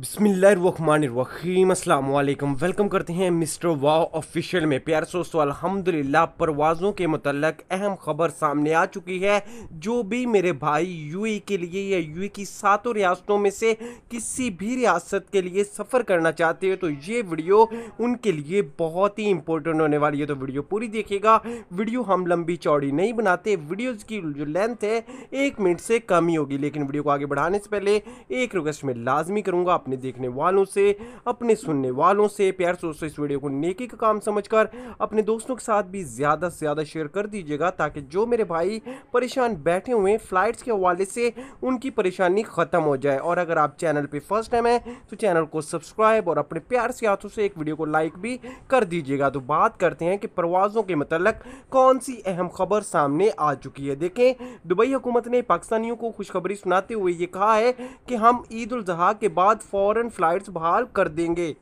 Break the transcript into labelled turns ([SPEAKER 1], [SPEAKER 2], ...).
[SPEAKER 1] बसमीम अल्लाम वेलकम करते हैं मिस्टर वाओ ऑफिशियल में प्यार दोस्तों अल्हम्दुलिल्लाह परवाज़ों के मतलब अहम खबर सामने आ चुकी है जो भी मेरे भाई यूएई के लिए या यूएई की सातों रियासतों में से किसी भी रियासत के लिए सफ़र करना चाहते हो तो ये वीडियो उनके लिए बहुत ही इंपॉर्टेंट होने वाली है तो वीडियो पूरी देखिएगा वीडियो हम लंबी चौड़ी नहीं बनाते वीडियोज़ की जो लेंथ है एक मिनट से कम ही होगी लेकिन वीडियो को आगे बढ़ाने से पहले एक रिक्वेस्ट में लाजमी करूँगा अपने देखने वालों से अपने सुनने वालों से प्यार से इस वीडियो को नेकी का काम समझकर अपने दोस्तों के साथ भी ज़्यादा से ज़्यादा शेयर कर दीजिएगा ताकि जो मेरे भाई परेशान बैठे हुए हैं फ्लाइट्स के हवाले से उनकी परेशानी ख़त्म हो जाए और अगर आप चैनल पर फर्स्ट टाइम हैं तो चैनल को सब्सक्राइब और अपने प्यार से हाथों से एक वीडियो को लाइक भी कर दीजिएगा तो बात करते हैं कि प्रवासों के मतलब कौन सी अहम खबर सामने आ चुकी है देखें दुबई हुकूमत ने पाकिस्तानियों को खुशखबरी सुनाते हुए ये कहा है कि हम ईद उजहा के बाद फ़ौरन फ़्लाइट्स बहाल कर देंगे